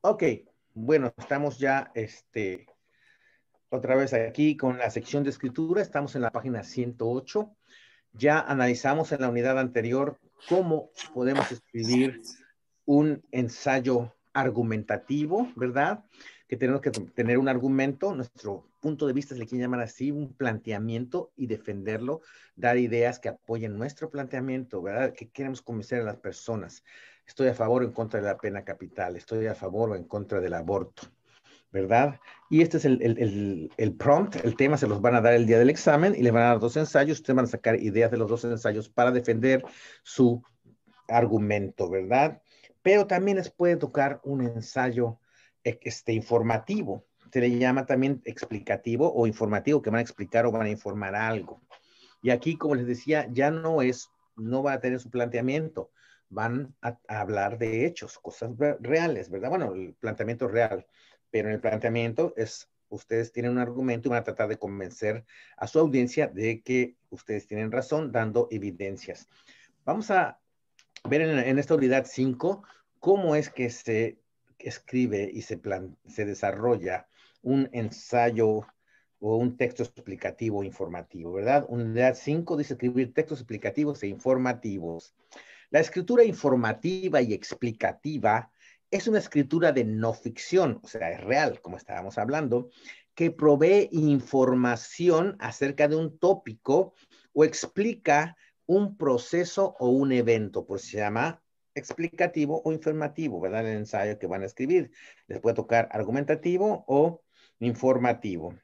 Ok, bueno, estamos ya este, otra vez aquí con la sección de escritura. Estamos en la página 108. Ya analizamos en la unidad anterior cómo podemos escribir un ensayo argumentativo, ¿verdad? Que tenemos que tener un argumento, nuestro punto de vista, se le quiere llamar así, un planteamiento y defenderlo, dar ideas que apoyen nuestro planteamiento, ¿verdad? Que queremos convencer a las personas estoy a favor o en contra de la pena capital, estoy a favor o en contra del aborto, ¿verdad? Y este es el, prompt, el tema se los van a dar el día del examen y les van a dar dos ensayos, ustedes van a sacar ideas de los dos ensayos para defender su argumento, ¿verdad? Pero también les puede tocar un ensayo eh, este, informativo, se le llama también explicativo o informativo, que van a explicar o van a informar algo. Y aquí, como les decía, ya no es, no va a tener su planteamiento, van a, hablar de hechos, cosas reales, ¿verdad? Bueno, el planteamiento real, pero en el planteamiento es ustedes tienen un argumento y van a tratar de convencer a su audiencia de que ustedes tienen razón dando evidencias. Vamos a ver en, esta unidad 5 cómo es que se escribe y se, se desarrolla un ensayo o un texto explicativo informativo, ¿verdad? Unidad 5 dice escribir textos explicativos e informativos. La escritura informativa y explicativa es una escritura de no ficción, o sea, es real, como estábamos hablando, que provee información acerca de un tópico o explica un proceso o un evento, por si se llama explicativo o informativo, ¿verdad? El ensayo que van a escribir. Les puede tocar argumentativo o informativo.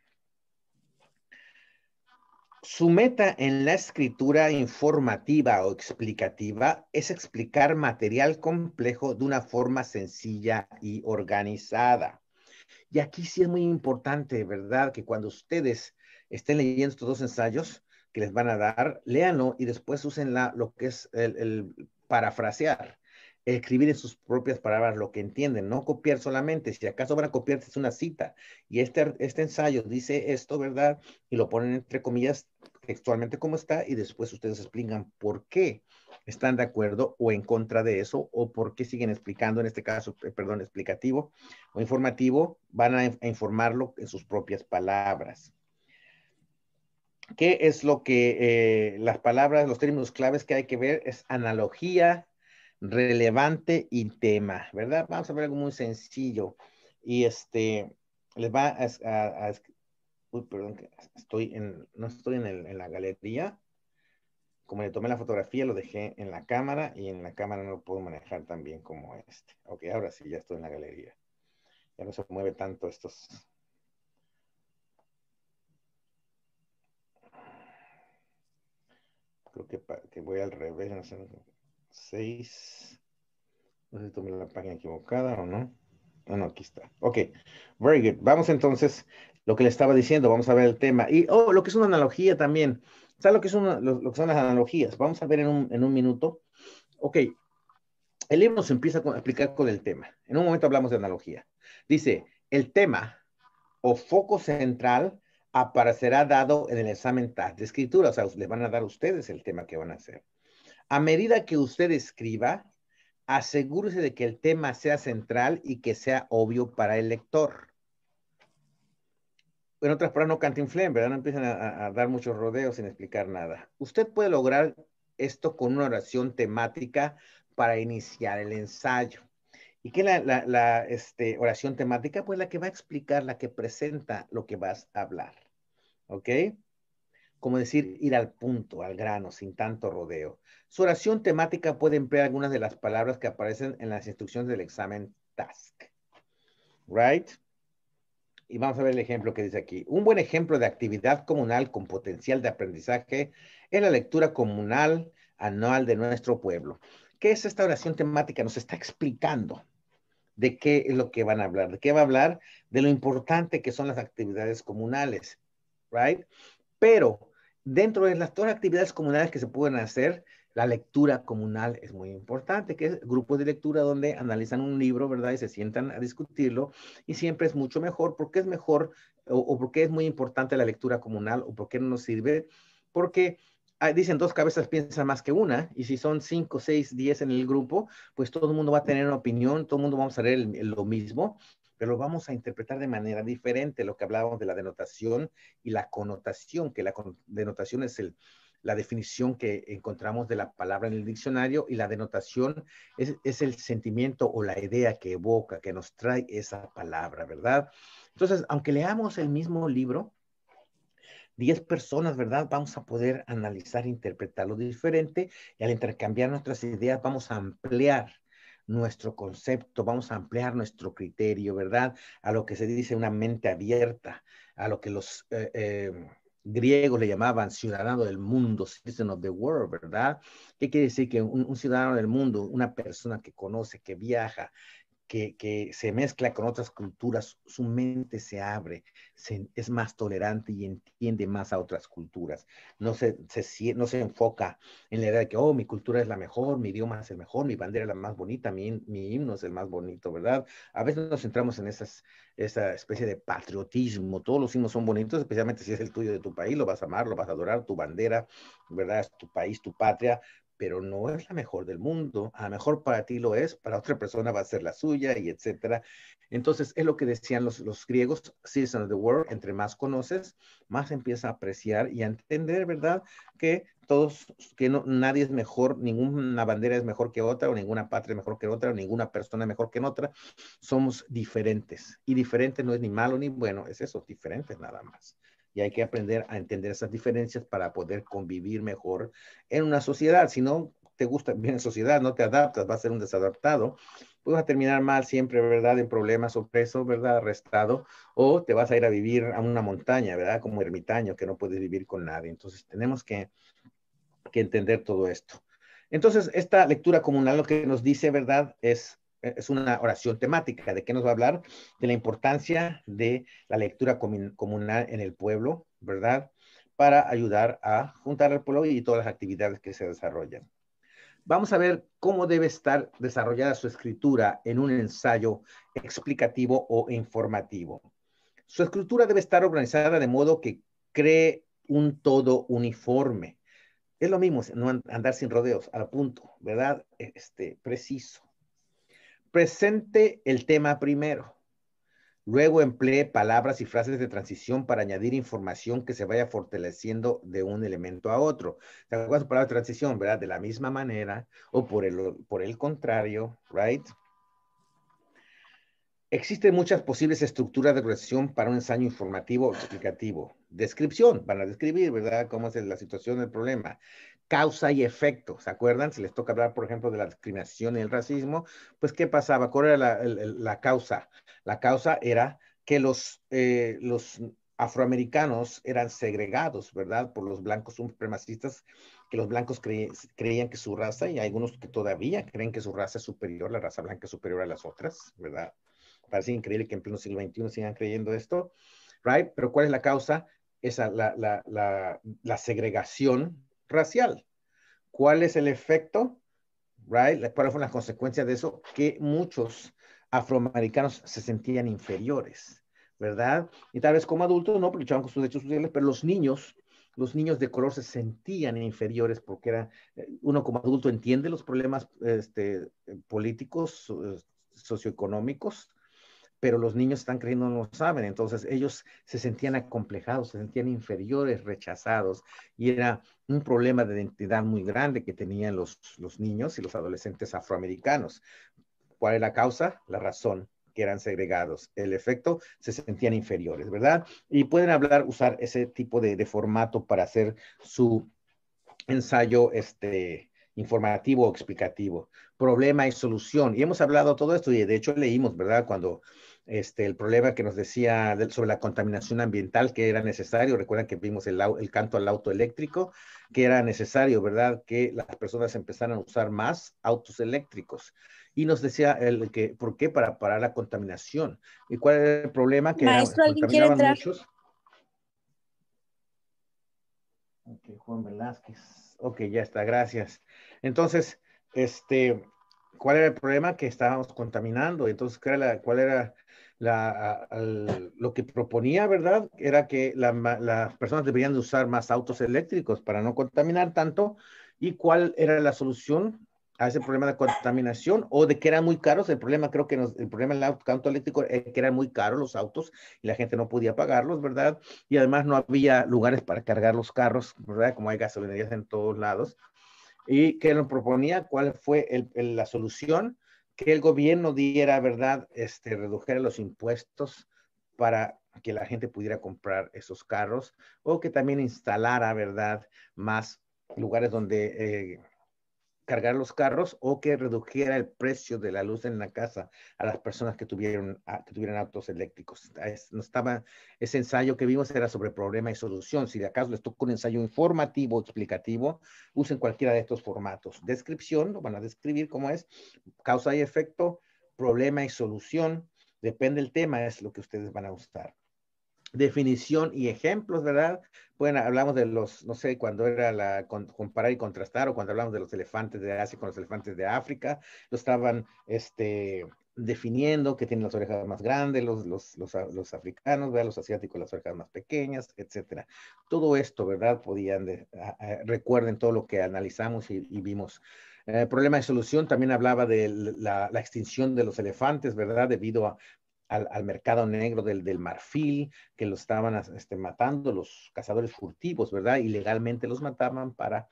Su meta en la escritura informativa o explicativa es explicar material complejo de una forma sencilla y organizada. Y aquí sí es muy importante, ¿verdad? Que cuando ustedes estén leyendo estos dos ensayos que les van a dar, léanlo y después usen lo que es el parafrasear escribir en sus propias palabras lo que entienden, no copiar solamente. Si acaso van a copiar, es una cita. Y este, este ensayo dice esto, ¿verdad? Y lo ponen entre comillas textualmente como está y después ustedes explican por qué están de acuerdo o en contra de eso o por qué siguen explicando, en este caso, eh, perdón, explicativo o informativo, van a, informarlo en sus propias palabras. ¿Qué es lo que eh, las palabras, los términos claves que hay que ver? Es analogía, relevante y tema, ¿verdad? Vamos a ver algo muy sencillo. Y este, les va a, uy, perdón, estoy en, no estoy en, el, en, la galería. Como le tomé la fotografía, lo dejé en la cámara y en la cámara no lo puedo manejar tan bien como este. Ok, ahora sí, ya estoy en la galería. Ya no se mueve tanto estos. Creo que, que voy al revés, no sé. 6. No sé si tomé la página equivocada o no. Ah, no, aquí está. Ok, very good. Vamos entonces, lo que le estaba diciendo, vamos a ver el tema. Y, oh, lo que es una analogía también. ¿Sabes lo que, es una, lo, que son las analogías? Vamos a ver en un, en un minuto. Ok, el libro se empieza a explicar con el tema. En un momento hablamos de analogía. Dice, el tema o foco central aparecerá dado en el examen TAS de escritura. O sea, les van a dar ustedes el tema que van a hacer. A medida que usted escriba, asegúrese de que el tema sea central y que sea obvio para el lector. En otras palabras, no cantinflen, ¿verdad? No empiezan a, dar muchos rodeos sin explicar nada. Usted puede lograr esto con una oración temática para iniciar el ensayo. ¿Y qué es la, este, oración temática? Pues la que va a explicar, la que presenta lo que vas a hablar. ¿Ok? como decir ir al punto, al grano, sin tanto rodeo. Su oración temática puede emplear algunas de las palabras que aparecen en las instrucciones del examen task. Right? Y vamos a ver el ejemplo que dice aquí. Un buen ejemplo de actividad comunal con potencial de aprendizaje es la lectura comunal anual de nuestro pueblo. ¿Qué es esta oración temática? Nos está explicando de qué es lo que van a hablar, de qué va a hablar, de lo importante que son las actividades comunales, right? Pero dentro de las, todas actividades comunales que se pueden hacer, la lectura comunal es muy importante, que es grupos de lectura donde analizan un libro, ¿verdad? Y se sientan a discutirlo. Y siempre es mucho mejor. ¿Por qué es mejor o, porque por qué es muy importante la lectura comunal o por qué no nos sirve? Porque ah, dicen dos cabezas piensan más que una, y si son cinco, seis, diez en el grupo, pues todo el mundo va a tener una opinión, todo el mundo va a saber lo mismo, pero lo vamos a interpretar de manera diferente, lo que hablábamos de la denotación y la connotación, que la denotación es la definición que encontramos de la palabra en el diccionario y la denotación es, es, el sentimiento o la idea que evoca, que nos trae esa palabra, ¿verdad? Entonces, aunque leamos el mismo libro, 10 personas, ¿verdad? Vamos a poder analizar, interpretarlo diferente y al intercambiar nuestras ideas vamos a ampliar nuestro concepto, vamos a ampliar nuestro criterio, ¿verdad? A lo que se dice una mente abierta, a lo que los eh, em, griegos le llamaban ciudadano del mundo, citizen of the world, ¿verdad? ¿Qué quiere decir que un ciudadano del mundo, una persona que conoce, que viaja, que, se mezcla con otras culturas, su mente se abre, es más tolerante y entiende más a otras culturas. No se, no se enfoca en la idea de que, oh, mi cultura es la mejor, mi idioma es el mejor, mi bandera es la más bonita, mi, himno es el más bonito, ¿verdad? A veces nos centramos en esa especie de patriotismo. Todos los himnos son bonitos, especialmente si es el tuyo de tu país, lo vas a amar, lo vas a adorar, tu bandera, ¿verdad? Es tu país, tu patria, pero no es la mejor del mundo. A lo mejor para ti lo es, para otra persona va a ser la suya y etcétera. Entonces, es lo que decían los, griegos, citizen of the world, entre más conoces, más empieza a apreciar y a entender, ¿verdad? Que todos, que nadie es mejor, ninguna bandera es mejor que otra, o ninguna patria es mejor que otra, o ninguna persona es mejor que otra. Somos diferentes. Y diferente no es ni malo ni bueno, es eso, diferente nada más y hay que aprender a entender esas diferencias para poder convivir mejor en una sociedad. Si no te gusta bien en sociedad, no te adaptas, vas a ser un desadaptado, pues vas a terminar mal siempre, ¿verdad? En problemas, o presos, ¿verdad? Arrestado, o te vas a ir a vivir a una montaña, ¿verdad? Como ermitaño que no puedes vivir con nadie. Entonces tenemos que, que entender todo esto. Entonces, esta lectura comunal lo que nos dice, ¿verdad? Es eh, es una oración temática. ¿De qué nos va a hablar? De la importancia de la lectura comunal en el pueblo, ¿verdad? Para ayudar a juntar al pueblo y todas las actividades que se desarrollan. Vamos a ver cómo debe estar desarrollada su escritura en un ensayo explicativo o informativo. Su escritura debe estar organizada de modo que cree un todo uniforme. Es lo mismo, no andar sin rodeos, al punto, ¿verdad? E-, este, preciso Presente el tema primero. Luego emplee palabras y frases de transición para añadir información que se vaya fortaleciendo de un elemento a otro. ¿Te acuerdas palabra de transición, verdad? De la misma manera o por el, por el contrario, right? Existen muchas posibles estructuras de relación para un ensayo informativo o explicativo. Descripción, van a describir, ¿verdad? Cómo es la situación, del problema causa y efecto. ¿Se acuerdan? Si les toca hablar, por ejemplo, de la discriminación y el racismo, pues ¿qué pasaba? ¿Cuál era la, causa? La causa era que los, eh, los afroamericanos eran segregados, ¿verdad? Por los blancos supremacistas, que los blancos creían que su raza, y algunos que todavía creen que su raza es superior, la raza blanca es superior a las otras, ¿verdad? Parece increíble que en pleno siglo XXI sigan creyendo esto, ¿right? Pero ¿cuál es la causa? Esa, la, la, la segregación racial. ¿Cuál es el efecto? Right? ¿Cuáles fueron las consecuencias de eso? Que muchos afroamericanos se sentían inferiores, ¿verdad? Y tal vez como adultos no, porque luchaban con sus derechos sociales, pero los niños, los niños de color se sentían inferiores porque era, eh, uno como adulto entiende los problemas este, políticos, eh, socioeconómicos, pero los niños están creyendo no lo saben. Entonces ellos se sentían acomplejados, se sentían inferiores, rechazados, y era un problema de identidad muy grande que tenían los, los niños y los adolescentes afroamericanos. ¿Cuál es la causa? La razón que eran segregados. El efecto, se sentían inferiores, ¿verdad? Y pueden hablar, usar ese tipo de, formato para hacer su ensayo este, informativo o explicativo. Problema y solución. Y hemos hablado todo esto y de hecho leímos, ¿verdad? Cuando este, el problema que nos decía sobre la contaminación ambiental que era necesario, recuerdan que vimos el, canto al auto eléctrico, que era necesario, ¿verdad? Que las personas empezaran a usar más autos eléctricos. Y nos decía el que, ¿por qué? Para parar la contaminación. ¿Y cuál era el problema? Que Maestro, ¿alguien quiere entrar? Muchos. Ok, Juan Velázquez. Ok, ya está, gracias. Entonces, este, cuál era el problema que estábamos contaminando. Entonces, ¿cuál era, la, lo que proponía, verdad? Era que las personas deberían de usar más autos eléctricos para no contaminar tanto. ¿Y cuál era la solución? a ese problema de contaminación o de que eran muy caros. El problema, creo que el problema del auto eléctrico es que eran muy caros los autos y la gente no podía pagarlos, ¿verdad? Y además no había lugares para cargar los carros, ¿verdad? Como hay gasolinerías en todos lados y que nos proponía cuál fue la solución, que el gobierno diera, ¿verdad? Este, redujera los impuestos para que la gente pudiera comprar esos carros o que también instalara, ¿verdad? Más lugares donde eh, cargar los carros o que redujera el precio de la luz en la casa a las personas que tuvieron, que tuvieran autos eléctricos. no estaba, ese ensayo que vimos era sobre problema y solución. Si de acaso les toca un ensayo informativo, explicativo, usen cualquiera de estos formatos. Descripción, lo van a describir cómo es, causa y efecto, problema y solución. Depende del tema, es lo que ustedes van a usar definición y ejemplos, ¿verdad? Bueno, hablamos de los, no sé, cuando era la comparar y contrastar o cuando hablamos de los elefantes de Asia con los elefantes de África, lo estaban este, definiendo que tienen las orejas más grandes, los, los, los, africanos, los asiáticos las orejas más pequeñas, etcétera. Todo esto, ¿verdad? Podían, recuerden todo lo que analizamos y, vimos. Eh, problema de solución también hablaba de la, extinción de los elefantes, ¿verdad? Debido a al, al mercado negro del, del, marfil, que lo estaban este, matando los cazadores furtivos, ¿verdad? Ilegalmente los mataban para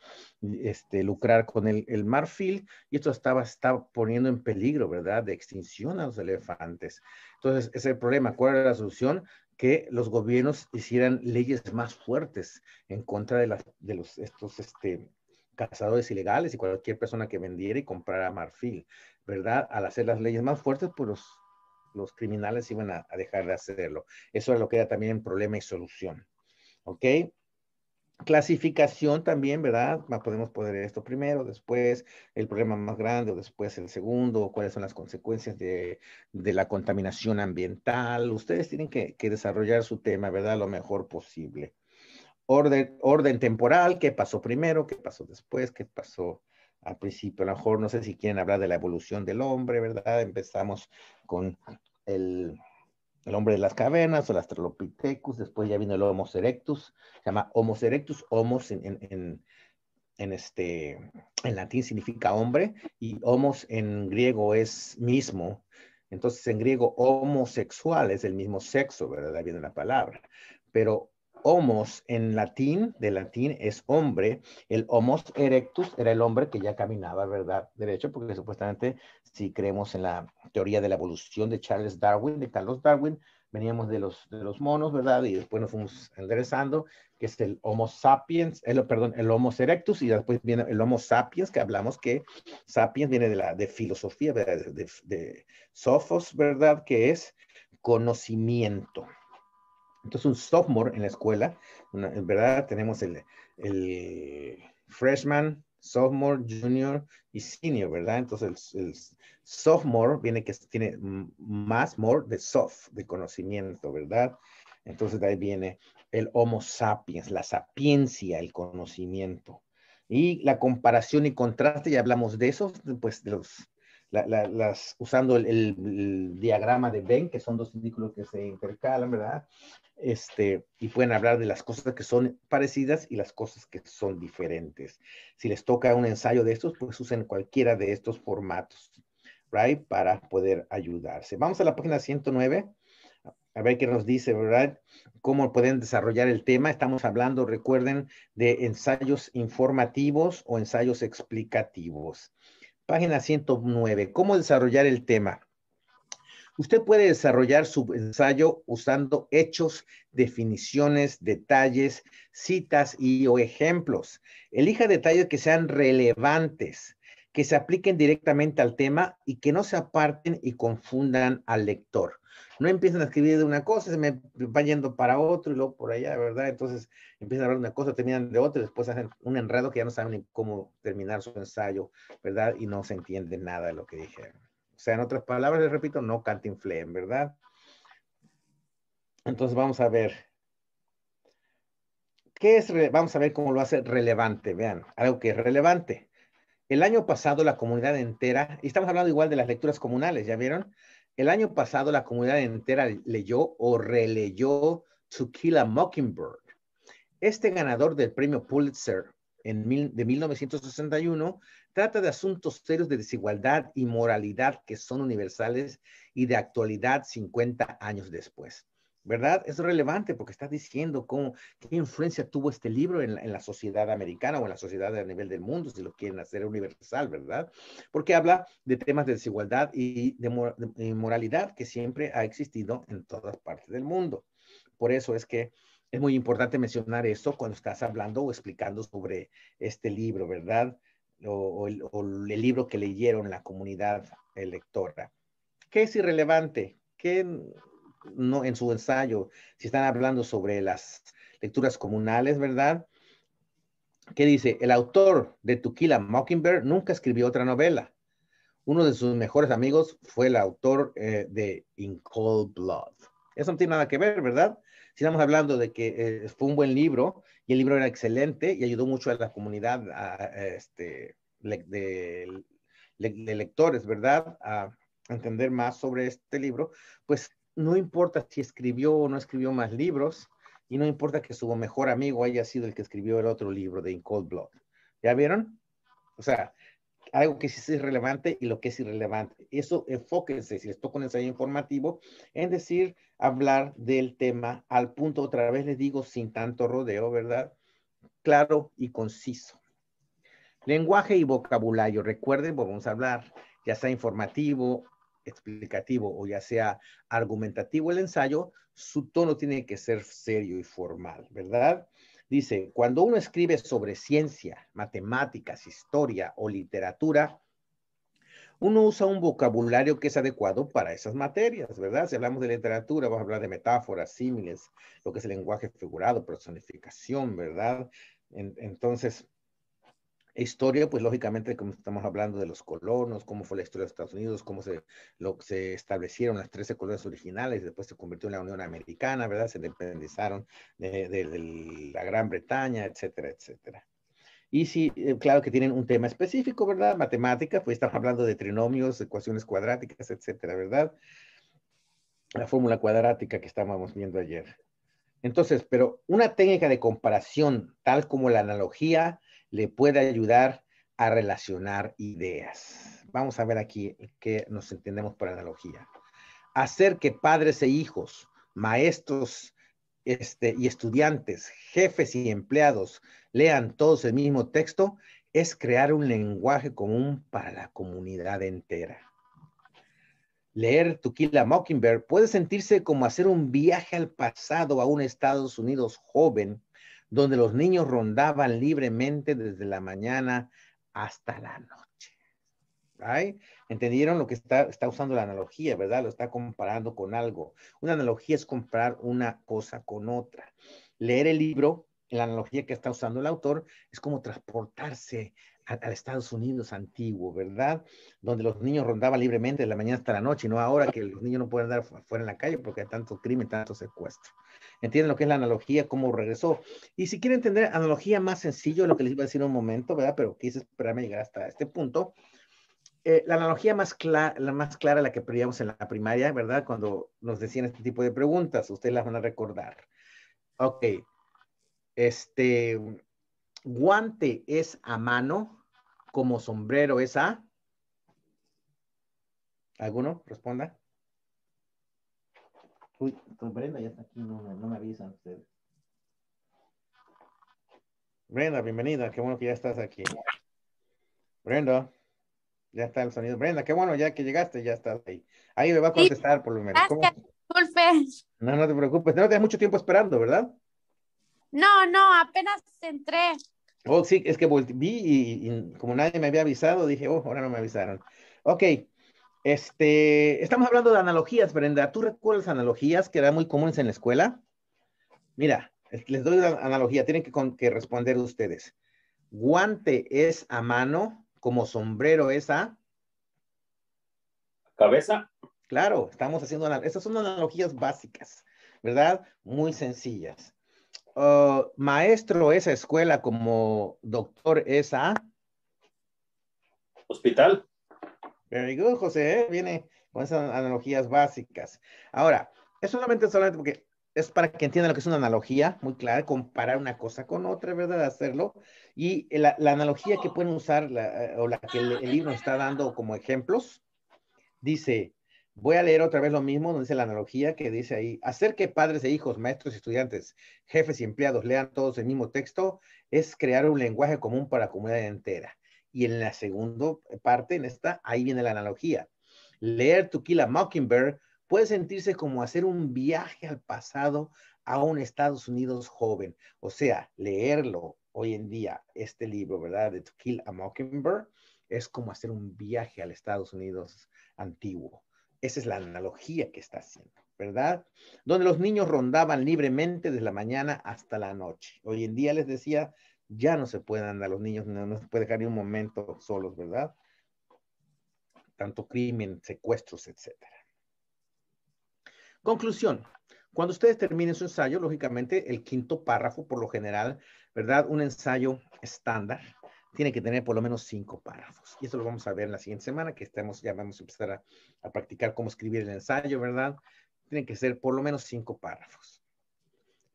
este, lucrar con el, el marfil y esto estaba, estaba, poniendo en peligro, ¿verdad? De extinción a los elefantes. Entonces, ese es el problema. ¿Cuál era la solución? que los gobiernos hicieran leyes más fuertes en contra de, las, de los, estos este, cazadores ilegales y cualquier persona que vendiera y comprara marfil, ¿verdad? Al hacer las leyes más fuertes, pues los los criminales iban a, dejar de hacerlo. Eso es lo que era también problema y solución. ¿Ok? Clasificación también, ¿verdad? Podemos poner esto primero, después el problema más grande, o después el segundo, cuáles son las consecuencias de, la contaminación ambiental. Ustedes tienen que, desarrollar su tema, ¿verdad? Lo mejor posible. Orden, orden temporal, qué pasó primero, qué pasó después, qué pasó al principio. A lo mejor no sé si quieren hablar de la evolución del hombre, ¿verdad? Empezamos con el, el hombre de las cavernas o el astralopithecus, después ya vino el Homo erectus, se llama Homo erectus, Homo en, en, en, este, en latín significa hombre y Homo en griego es mismo. Entonces en griego homosexual es el mismo sexo, ¿verdad? Viene la palabra. Pero homos en latín, de latín es hombre, el homos erectus era el hombre que ya caminaba, ¿verdad? Derecho, porque supuestamente si creemos en la teoría de la evolución de Charles Darwin, de Carlos Darwin, veníamos de los, de los monos, ¿verdad? Y después nos fuimos enderezando, que es el Homo sapiens, el, eh, perdón, el Homo erectus, y después viene el Homo sapiens, que hablamos que sapiens viene de la de filosofía, ¿verdad? De, de, de sofos, ¿verdad? Que es conocimiento. Entonces, un sophomore en la escuela, en verdad tenemos el, freshman, sophomore, junior y senior, ¿verdad? Entonces, el, el sophomore viene que tiene más, more de soft, de conocimiento, ¿verdad? Entonces, ahí viene el homo sapiens, la sapiencia, el conocimiento. Y la comparación y contraste, ya hablamos de eso, pues las, usando el, el, diagrama de Ben, que son dos círculos que se intercalan, ¿verdad? Este, y pueden hablar de las cosas que son parecidas y las cosas que son diferentes. Si les toca un ensayo de estos, pues usen cualquiera de estos formatos, right, para poder ayudarse. Vamos a la página 109, a ver qué nos dice, ¿verdad? Cómo pueden desarrollar el tema. Estamos hablando, recuerden, de ensayos informativos o ensayos explicativos. Página 109, cómo desarrollar el tema. Usted puede desarrollar su ensayo usando hechos, definiciones, detalles, citas y o ejemplos. Elija detalles que sean relevantes, que se apliquen directamente al tema y que no se aparten y confundan al lector. No empiezan a escribir de una cosa, se me va yendo para otro y luego por allá, ¿verdad? Entonces empiezan a hablar de una cosa, terminan de otra y después hacen un enredo que ya no saben ni cómo terminar su ensayo, ¿verdad? Y no se entiende nada de lo que dijeron. O sea, en otras palabras, les repito, no flame, ¿verdad? Entonces vamos a ver. ¿Qué es? Vamos a ver cómo lo hace relevante. Vean, algo que es relevante. El año pasado la comunidad entera, y estamos hablando igual de las lecturas comunales, ¿ya vieron? El año pasado la comunidad entera leyó o releyó To Kill a Mockingbird. Este ganador del premio Pulitzer de 1961 trata de asuntos serios de desigualdad y moralidad que son universales y de actualidad 50 años después. ¿Verdad? Es relevante porque está diciendo cómo, qué influencia tuvo este libro en la, sociedad americana o en la sociedad a nivel del mundo, si lo quieren hacer universal, ¿verdad? Porque habla de temas de desigualdad y de moralidad que siempre ha existido en todas partes del mundo. Por eso es que es muy importante mencionar eso cuando estás hablando o explicando sobre este libro, ¿verdad? O, el, libro que leyeron la comunidad lectora. ¿Qué es irrelevante? ¿Qué no en su ensayo? Si están hablando sobre las lecturas comunales, ¿verdad? ¿Qué dice? El autor de Tuquila Mockingbird nunca escribió otra novela. Uno de sus mejores amigos fue el autor eh, de In Cold Blood. Eso no tiene nada que ver, ¿verdad? estamos hablando de que eh, fue un buen libro y el libro era excelente y ayudó mucho a la comunidad este, de, de, lectores, ¿verdad? A entender más sobre este libro, pues no importa si escribió o no escribió más libros y no importa que su mejor amigo haya sido el que escribió el otro libro de In Cold Blood. ¿Ya vieron? O sea, algo que sí es relevante y lo que es irrelevante. Eso enfóquense, si les con ensayo informativo, en decir, hablar del tema al punto, otra vez les digo, sin tanto rodeo, ¿verdad? Claro y conciso. Lenguaje y vocabulario. Recuerden, vamos a hablar, ya sea informativo, explicativo o ya sea argumentativo el ensayo, su tono tiene que ser serio y formal, ¿verdad? Dice, cuando uno escribe sobre ciencia, matemáticas, historia o literatura, uno usa un vocabulario que es adecuado para esas materias, ¿verdad? Si hablamos de literatura, vamos a hablar de metáforas, símiles, lo que es el lenguaje figurado, personificación, ¿verdad? entonces, historia, pues lógicamente, como estamos hablando de los colonos, cómo fue la historia de Estados Unidos, cómo se, establecieron las 13 colonias originales, después se convirtió en la Unión Americana, ¿verdad? Se independizaron de, de la Gran Bretaña, etcétera, etcétera. Y sí, eh, claro que tienen un tema específico, ¿verdad? Matemática, pues estamos hablando de trinomios, ecuaciones cuadráticas, etcétera, ¿verdad? La fórmula cuadrática que estábamos viendo ayer. Entonces, pero una técnica de comparación, tal como la analogía, le puede ayudar a relacionar ideas. Vamos a ver aquí qué nos entendemos por analogía. Hacer que padres e hijos, maestros este, y estudiantes, jefes y empleados lean todos el mismo texto es crear un lenguaje común para la comunidad entera. Leer Tuquila Mockingbird puede sentirse como hacer un viaje al pasado a un Estados Unidos joven donde los niños rondaban libremente desde la mañana hasta la noche. ¿Entendieron lo que está, está usando la analogía, verdad? Lo está comparando con algo. Una analogía es comparar una cosa con otra. Leer el libro, la analogía que está usando el autor, es como transportarse al Estados Unidos antiguo, ¿verdad? Donde los niños rondaban libremente de la mañana hasta la noche, y no ahora que los niños no pueden andar fuera en la calle porque hay tanto crimen, tanto secuestro. ¿Entienden lo que es la analogía, cómo regresó? Y si quieren entender analogía más sencillo, lo que les iba a decir un momento, ¿verdad? Pero quise esperarme llegar hasta este punto. Eh, la analogía más, clara, la más clara, la que perdíamos en la primaria, ¿verdad? Cuando nos decían este tipo de preguntas, ustedes las van a recordar. Ok. Este, guante es a mano, como sombrero esa ¿Alguno? Responda. Uy, Brenda ya está aquí, no, me avisan ustedes. Brenda, bienvenida, qué bueno que ya estás aquí. Brenda, ya está el sonido. Brenda, qué bueno, ya que llegaste, ya estás ahí. Ahí me va a contestar por lo menos. No, no te preocupes, no te mucho tiempo esperando, ¿verdad? No, no, apenas entré. Oh, sí, es que vi y, como nadie me había avisado, dije, oh, ahora no me avisaron. Ok, este, estamos hablando de analogías, Brenda. ¿Tú recuerdas analogías que eran muy comunes en la escuela? Mira, les doy una analogía, tienen que, que responder ustedes. Guante es a mano, como sombrero es a... Cabeza. Claro, estamos haciendo, analogías. estas son analogías básicas, ¿verdad? Muy sencillas. Oh, maestro esa escuela como doctor esa? Hospital. Very good, José. ¿eh? Viene con esas analogías básicas. Ahora, es solamente, solamente porque es para que entiendan lo que es una analogía, muy clara, comparar una cosa con otra, ¿verdad? Hacerlo. Y la, analogía que pueden usar eh, o la que el, el libro está dando como ejemplos, dice, Voy a leer otra vez lo mismo, donde dice la analogía que dice ahí, hacer que padres e hijos, maestros, estudiantes, jefes y empleados lean todos el mismo texto es crear un lenguaje común para la comunidad entera. Y en la segunda parte, en esta, ahí viene la analogía. Leer To Kill a Mockingbird puede sentirse como hacer un viaje al pasado a un Estados Unidos joven. O sea, leerlo hoy en día, este libro, ¿verdad? De To Kill a Mockingbird, es como hacer un viaje al Estados Unidos antiguo. Esa es la analogía que está haciendo, ¿verdad? Donde los niños rondaban libremente desde la mañana hasta la noche. Hoy en día les decía, ya no se pueden andar los niños, no, se puede dejar ni un momento solos, ¿verdad? Tanto crimen, secuestros, etc. Conclusión. Cuando ustedes terminen su ensayo, lógicamente el quinto párrafo, por lo general, ¿verdad? Un ensayo estándar, tiene que tener por lo menos cinco párrafos. Y eso lo vamos a ver en la siguiente semana, que estamos, ya vamos a empezar a, practicar cómo escribir el ensayo, ¿verdad? Tienen que ser por lo menos cinco párrafos.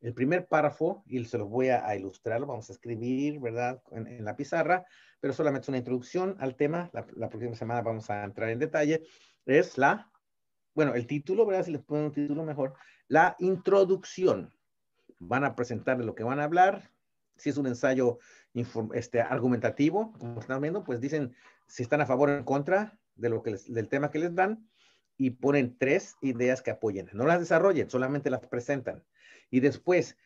El primer párrafo, y se los voy a, ilustrar, lo vamos a escribir, ¿verdad? En, la pizarra, pero solamente una introducción al tema. La, próxima semana vamos a entrar en detalle. Es la, bueno, el título, ¿verdad? Si les ponen un título mejor. La introducción. Van a presentar lo que van a hablar. Si es un ensayo este, argumentativo, como están viendo, pues dicen si están a favor o en contra de lo que del tema que les dan y ponen tres ideas que apoyen. No las desarrollen, solamente las presentan. Y después,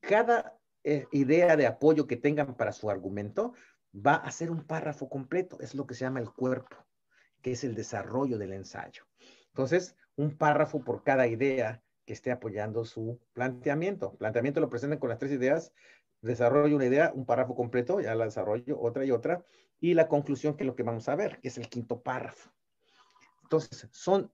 cada eh, idea de apoyo que tengan para su argumento va a ser un párrafo completo. Es lo que se llama el cuerpo, que es el desarrollo del ensayo. Entonces, un párrafo por cada idea que esté apoyando su planteamiento. Planteamiento lo presentan con las tres ideas desarrollo una idea, un párrafo completo, ya la desarrollo otra y otra, y la conclusión que es lo que vamos a ver, que es el quinto párrafo. Entonces, son,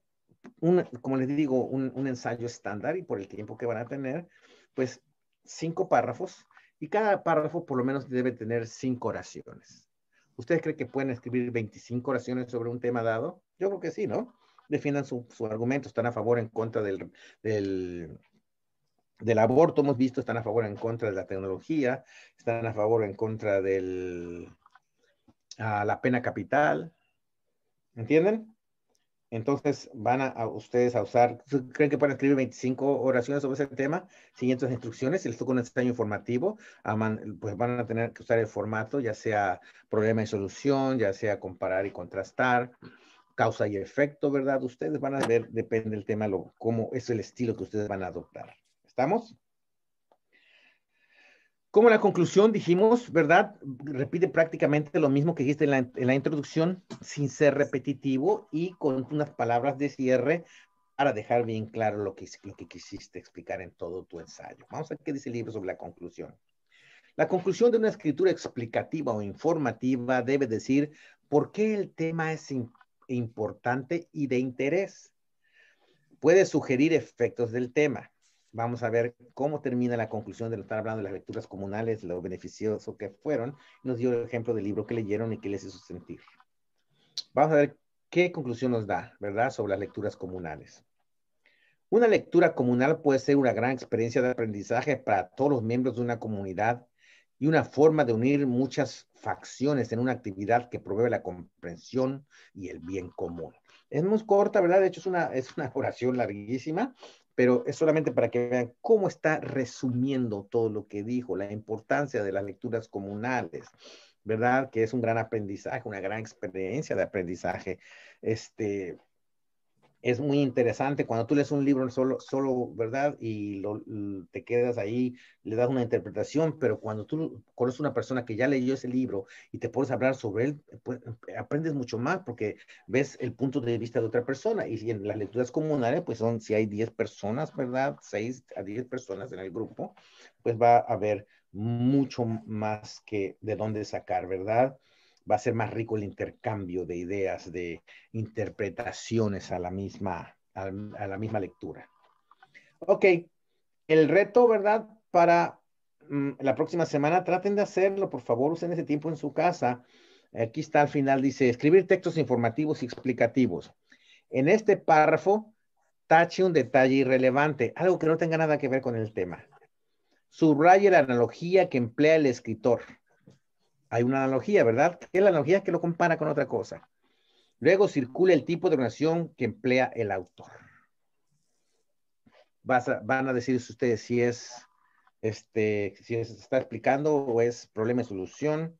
un, como les digo, un, ensayo estándar y por el tiempo que van a tener, pues cinco párrafos y cada párrafo por lo menos debe tener cinco oraciones. ¿Ustedes creen que pueden escribir 25 oraciones sobre un tema dado? Yo creo que sí, ¿no? Defiendan su, argumento, están a favor o en contra del, del, del aborto, hemos visto, están a favor o en contra de la tecnología, están a favor o en contra de la pena capital. ¿Entienden? Entonces van a, ustedes a usar, creen que pueden escribir 25 oraciones sobre ese tema, las instrucciones, y les con el ensayo este informativo, pues van a tener que usar el formato, ya sea problema y solución, ya sea comparar y contrastar, causa y efecto, ¿verdad? Ustedes van a ver, depende del tema, cómo es el estilo que ustedes van a adoptar. ¿Estamos? Como la conclusión dijimos, ¿verdad? Repite prácticamente lo mismo que dijiste en la, en introducción, sin ser repetitivo y con unas palabras de cierre para dejar bien claro lo que, lo que quisiste explicar en todo tu ensayo. Vamos a ver qué dice el libro sobre la conclusión. La conclusión de una escritura explicativa o informativa debe decir por qué el tema es importante y de interés. Puede sugerir efectos del tema Vamos a ver cómo termina la conclusión de estar hablando de las lecturas comunales, lo beneficioso que fueron. Nos dio el ejemplo del libro que leyeron y qué les hizo sentir. Vamos a ver qué conclusión nos da, ¿verdad?, sobre las lecturas comunales. Una lectura comunal puede ser una gran experiencia de aprendizaje para todos los miembros de una comunidad y una forma de unir muchas facciones en una actividad que promueve la comprensión y el bien común. Es muy corta, ¿verdad? De hecho, es una, es una oración larguísima, pero es solamente para que vean cómo está resumiendo todo lo que dijo, la importancia de las lecturas comunales, ¿verdad? Que es un gran aprendizaje, una gran experiencia de aprendizaje. Este, es muy interesante. Cuando tú lees un libro solo, solo ¿verdad? Y te quedas ahí, le das una interpretación, pero cuando tú conoces una persona que ya leyó ese libro y te puedes hablar sobre él, pues, eh, aprendes mucho más porque ves el punto de vista de otra persona. Y en las lecturas comunales, pues son, si hay 10 personas, ¿verdad? 6 a 10 personas en el grupo, pues va a haber mucho más que de dónde sacar, ¿verdad? va a ser más rico el intercambio de ideas, de interpretaciones a la misma, a, la misma lectura. Ok, el reto, ¿verdad? Para mm, la próxima semana, traten de hacerlo, por favor, usen ese tiempo en su casa. Aquí está al final, dice, escribir textos informativos y explicativos. En este párrafo, tache un detalle irrelevante, algo que no tenga nada que ver con el tema. Subraye la analogía que emplea el escritor hay una analogía, ¿verdad? Que la analogía que lo compara con otra cosa. Luego circula el tipo de relación que emplea el autor. Vas van a decir ustedes si es, este, si se está explicando o es problema y solución,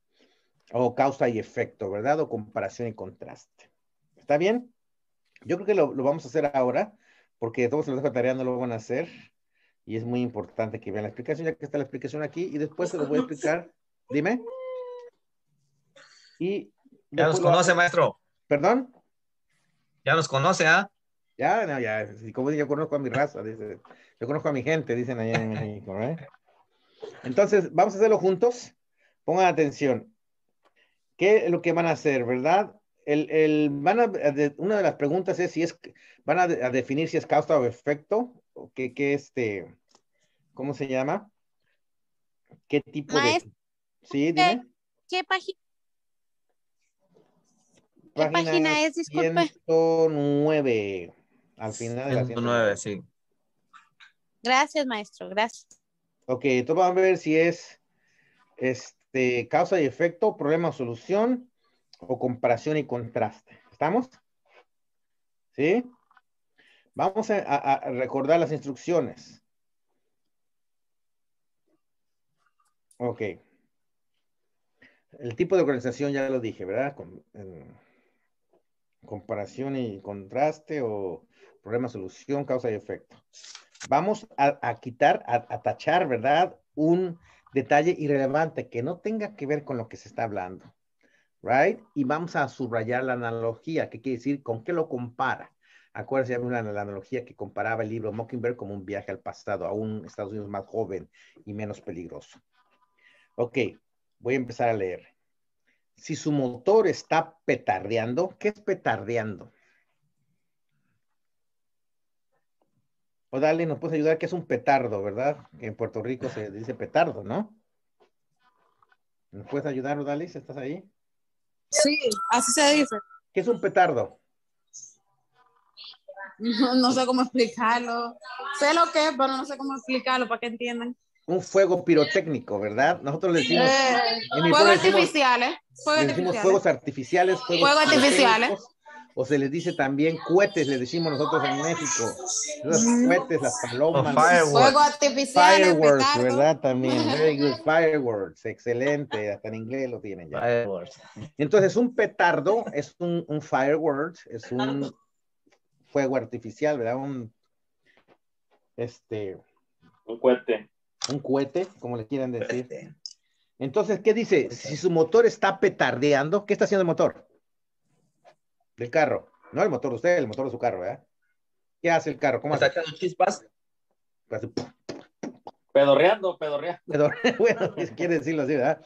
o causa y efecto, ¿verdad? O comparación y contraste. ¿Está bien? Yo creo que lo, vamos a hacer ahora, porque todos los dejo tarea, no lo van a hacer. Y es muy importante que vean la explicación, ya que está la explicación aquí, y después se lo voy a explicar. Dime ya nos conoce, maestro. ¿Perdón? Ya nos conoce, ¿ah? Ya, no, ya, como yo conozco a mi raza, yo conozco a mi gente, dicen allá en México, ¿eh? Entonces, vamos a hacerlo juntos. Pongan atención. ¿Qué es lo que van a hacer, verdad? El, una de las preguntas es si es, van a, definir si es causa o efecto, o qué, qué este, ¿cómo se llama? ¿Qué tipo de... Sí, dime. ¿Qué página la página es? Disculpe. 109. Al final de la 109, sí. Gracias, maestro. Gracias. Ok, entonces vamos a ver si es este, causa y efecto, problema o solución o comparación y contraste. ¿Estamos? ¿Sí? Vamos a, recordar las instrucciones. Ok. El tipo de organización ya lo dije, ¿verdad? Con, comparación y contraste o problema, solución, causa y efecto. Vamos a, quitar, a, tachar, ¿verdad? Un detalle irrelevante que no tenga que ver con lo que se está hablando, ¿right? Y vamos a subrayar la analogía, que quiere decir con qué lo compara. Acuérdense, había una la analogía que comparaba el libro Mockingbird como un viaje al pasado, a un Estados Unidos más joven y menos peligroso. Ok, voy a empezar a leer si su motor está petardeando, ¿qué es petardeando? O nos puedes ayudar, que es un petardo, ¿verdad? en Puerto Rico se dice petardo, ¿no? ¿Nos puedes ayudar, Odalys? ¿Estás ahí? Sí, así se dice. ¿Qué es un petardo? no sé cómo explicarlo. Sé lo que es, pero no sé cómo explicarlo para que entiendan un fuego pirotécnico, ¿verdad? Nosotros le decimos... en mi ¿eh? ¿eh? fuegos artificiales. Decimos, fuegos, artificiales. ¿eh? O se les dice también cohetes, le decimos nosotros en México. Los mm. cohetes, las palomas. fuego artificial. Fireworks, ¿verdad? También. Very good. Fireworks. Excelente. Hasta en inglés lo tienen ya. Fireworks. Entonces, un petardo es un, un fireworks, es un fuego artificial, ¿verdad? Un, este... Un cohete un cohete, como le quieran decir. Entonces, ¿qué dice? Si su motor está petardeando, ¿qué está haciendo el motor? Del carro. No el motor de usted, el motor de su carro, ¿verdad? ¿Qué hace el carro? ¿Cómo está hace? echando chispas? Hace... Pedorreando, pedorreando. Bueno, quiere decirlo así, ¿verdad?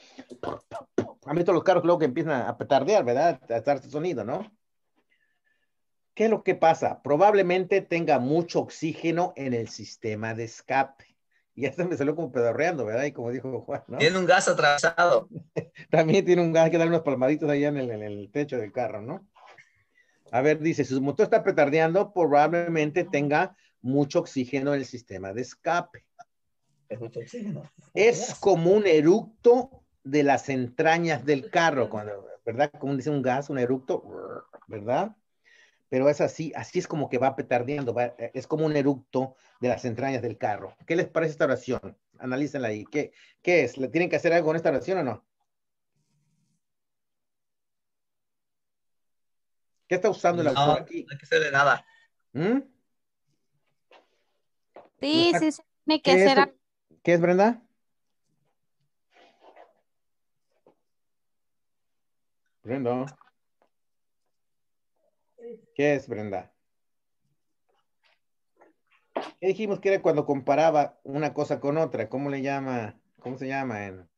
Han visto los carros luego que empiezan a petardear, ¿verdad? A estar sonido, ¿no? ¿Qué es lo que pasa? Probablemente tenga mucho oxígeno en el sistema de escape y se me salió como pedorreando, ¿verdad? Y como dijo Juan, ¿no? Tiene un gas atrasado. También tiene un gas, que da unos palmaditos allá en el, techo del carro, ¿no? A ver, dice, si su motor está petardeando, probablemente tenga mucho oxígeno en el sistema de escape. Es mucho oxígeno. Es como un eructo de las entrañas del carro, cuando, ¿verdad? Como dice un gas, un eructo, ¿verdad? pero es así, así es como que va petardeando, eh, es como un eructo de las entrañas del carro. ¿Qué les parece esta oración? Analícenla ahí. ¿Qué, qué es? ¿Le tienen que hacer algo con esta oración o no? ¿Qué está usando el autor aquí? No hay que hacerle nada. ¿Mm? Sí, Sí, sí, que hacer ¿Qué es, Brenda? Brenda. ¿Qué es, Brenda? ¿Qué dijimos que era cuando comparaba una cosa con otra? ¿Cómo le llama? ¿Cómo se llama? En...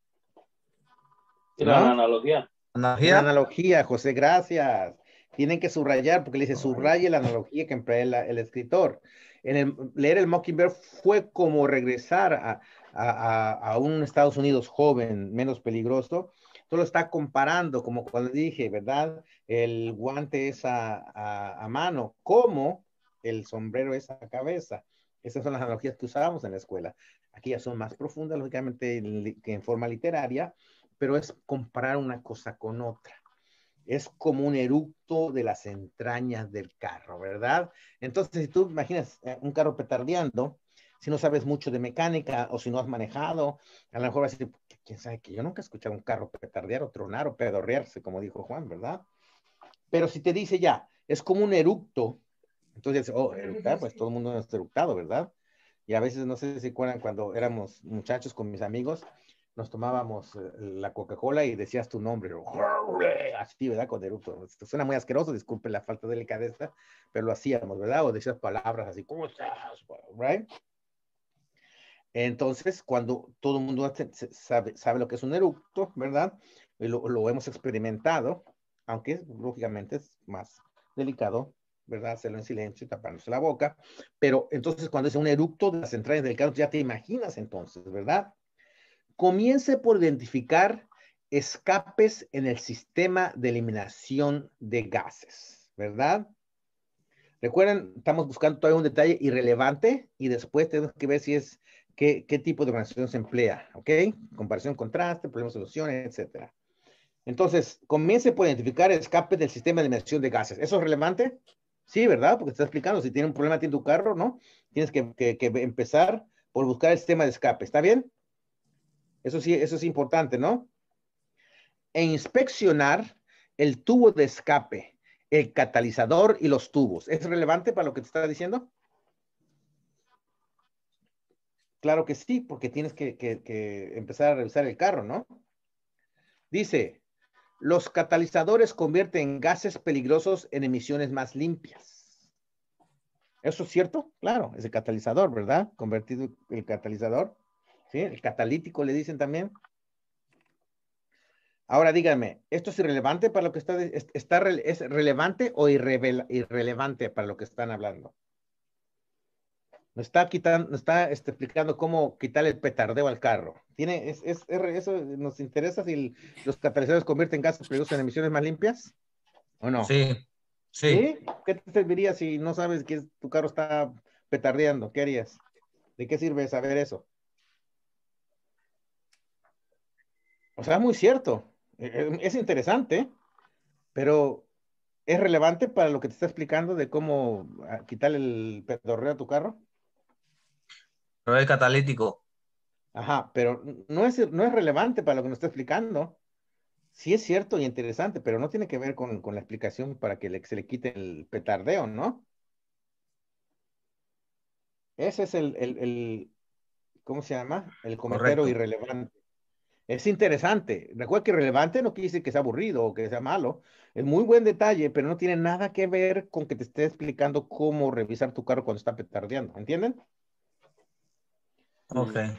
La analogía. analogía. La analogía, José, gracias. Tienen que subrayar porque le dice subraye la analogía que emplea el, escritor. leer el Mockingbird fue como regresar a, un Estados Unidos joven, menos peligroso, tú lo estás comparando, como cuando dije, ¿verdad? El guante es a, a, mano, como el sombrero es a cabeza. Esas son las analogías que usábamos en la escuela. Aquí ya son más profundas, lógicamente, que en forma literaria, pero es comparar una cosa con otra. Es como un eructo de las entrañas del carro, ¿verdad? Entonces, si tú imaginas eh, un carro petardeando, si no sabes mucho de mecánica o si no has manejado, a lo mejor vas a decir, pues, quién sabe que yo nunca he escuchado un carro petardear o tronar o pedorrearse, como dijo Juan, ¿verdad? Pero si te dice ya, es como un eructo, entonces, oh, eructar, pues todo el mundo es eructado, ¿verdad? Y a veces, no sé si recuerdan cuando éramos muchachos con mis amigos, nos tomábamos eh, la Coca-Cola y decías tu nombre, así, ¿verdad? Con eructo. Suena muy asqueroso, disculpe la falta de delicadeza, pero lo hacíamos, ¿verdad? O decías palabras así, ¿cómo estás? ¿Right? Entonces, cuando todo el mundo sabe, lo que es un eructo, ¿verdad? Lo, hemos experimentado, aunque lógicamente es más delicado, ¿verdad? Hacerlo en silencio y tapándose la boca. Pero entonces, cuando es un eructo de las entrañas del carro ya te imaginas entonces, ¿verdad? Comience por identificar escapes en el sistema de eliminación de gases, ¿verdad? Recuerden, estamos buscando todavía un detalle irrelevante y después tenemos que ver si es qué, qué tipo de organización se emplea, ¿ok? Comparación, contraste, problemas, soluciones, etcétera. Entonces, comience por identificar el escape del sistema de inmersión de gases. ¿Eso es relevante? Sí, ¿verdad? Porque te está explicando, si tiene un problema tiene tu carro, ¿no? Tienes que, que, empezar por buscar el sistema de escape. ¿Está bien? Eso sí, eso es importante, ¿no? E inspeccionar el tubo de escape, el catalizador y los tubos. ¿Es relevante para lo que te está diciendo? Claro que sí, porque tienes que, empezar a revisar el carro, ¿no? Dice, los catalizadores convierten gases peligrosos en emisiones más limpias. ¿Eso es cierto? Claro, es el catalizador, ¿verdad? Convertido el catalizador. ¿Sí? El catalítico le dicen también. Ahora díganme, ¿esto es irrelevante para lo que está, está es relevante o irrelevante para lo que están hablando? nos está quitando, está este, explicando cómo quitar el petardeo al carro. Tiene, es, eso nos interesa si los catalizadores convierten gases peligrosos en emisiones más limpias o no. Sí, sí. ¿Qué te serviría si no sabes que tu carro está petardeando? ¿Qué harías? ¿De qué sirve saber eso? O sea, muy cierto. E, e, es interesante, pero es relevante para lo que te está explicando de cómo ah, quitar el petardeo a tu carro. No es catalítico. Ajá, pero no es, no es relevante para lo que nos está explicando. Sí es cierto y interesante, pero no tiene que ver con, la explicación para que se le quite el petardeo, ¿no? Ese es el, ¿cómo se llama? El cometero irrelevante. Es interesante. Recuerda que irrelevante no quiere decir que sea aburrido o que sea malo. Es muy buen detalle, pero no tiene nada que ver con que te esté explicando cómo revisar tu carro cuando está petardeando. ¿Entienden? Ok. Eh,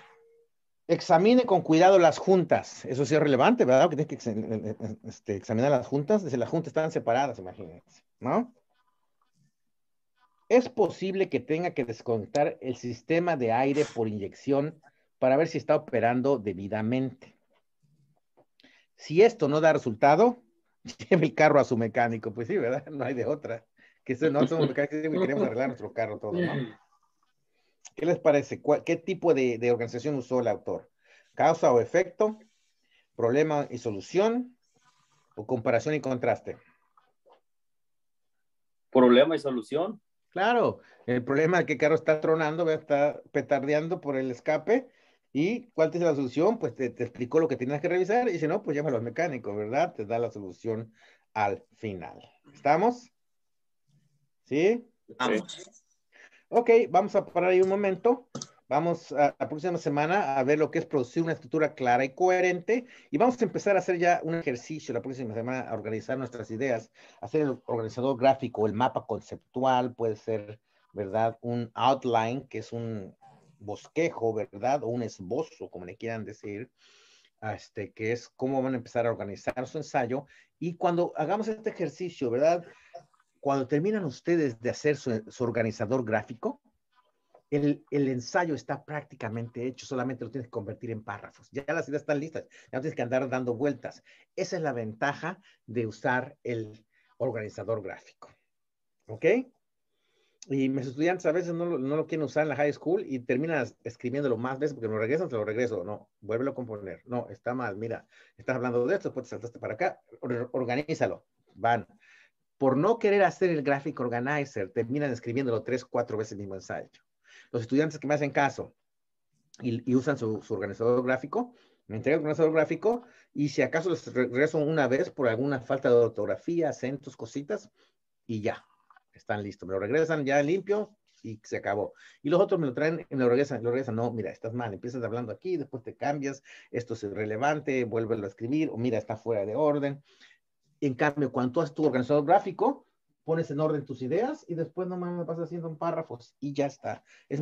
Examine con cuidado las juntas. Eso sí es relevante, ¿verdad? Que tienes que eh, eh, este, examinar las juntas. Desde las juntas están separadas, imagínense, ¿no? Es posible que tenga que desconectar el sistema de aire por inyección para ver si está operando debidamente. Si esto no da resultado, lleve el carro a su mecánico. Pues sí, ¿verdad? No hay de otra. Que no somos mecánicos y queremos arreglar nuestro carro todo, ¿no? ¿Qué les parece? ¿Qué tipo de, organización usó el autor? ¿Causa o efecto? ¿Problema y solución? ¿O comparación y contraste? ¿Problema y solución? Claro, el problema es que carro está tronando, está petardeando por el escape. ¿Y cuál es la solución? Pues te, explicó lo que tienes que revisar y si no, pues llama a los mecánicos, ¿verdad? Te da la solución al final. ¿Estamos? ¿Sí? Ok, vamos a parar ahí un momento. Vamos a la próxima semana a ver lo que es producir una estructura clara y coherente y vamos a empezar a hacer ya un ejercicio la próxima semana a organizar nuestras ideas, hacer el organizador gráfico, el mapa conceptual, puede ser, ¿verdad? Un outline, que es un bosquejo, ¿verdad? O un esbozo, como le quieran decir, este, que es cómo van a empezar a organizar su ensayo. Y cuando hagamos este ejercicio, ¿verdad? cuando terminan ustedes de hacer su, organizador gráfico, el, ensayo está prácticamente hecho, solamente lo tienes que convertir en párrafos. Ya las ideas están listas, ya no tienes que andar dando vueltas. Esa es la ventaja de usar el organizador gráfico. ¿Ok? Y mis estudiantes a veces no lo, no quieren usar en la high school y terminan escribiéndolo más veces porque no regresan, te lo regreso. No, vuélvelo a componer. No, está mal. Mira, estás hablando de esto, después te saltaste para acá. organízalo. Van por no querer hacer el gráfico organizer, terminan escribiéndolo tres, cuatro veces el mismo ensayo. Los estudiantes que me hacen caso y, usan su, organizador gráfico, me entregan el organizador gráfico y si acaso les regreso una vez por alguna falta de ortografía, acentos, cositas, y ya, están listos. Me lo regresan ya limpio y se acabó. Y los otros me lo traen y me lo regresan, No, mira, estás mal, empiezas hablando aquí, después te cambias, esto es irrelevante, vuélvelo a escribir, o mira, está fuera de orden. En cambio, cuando tú haces tu organizador gráfico, pones en orden tus ideas y después nomás vas haciendo párrafos y ya está. Es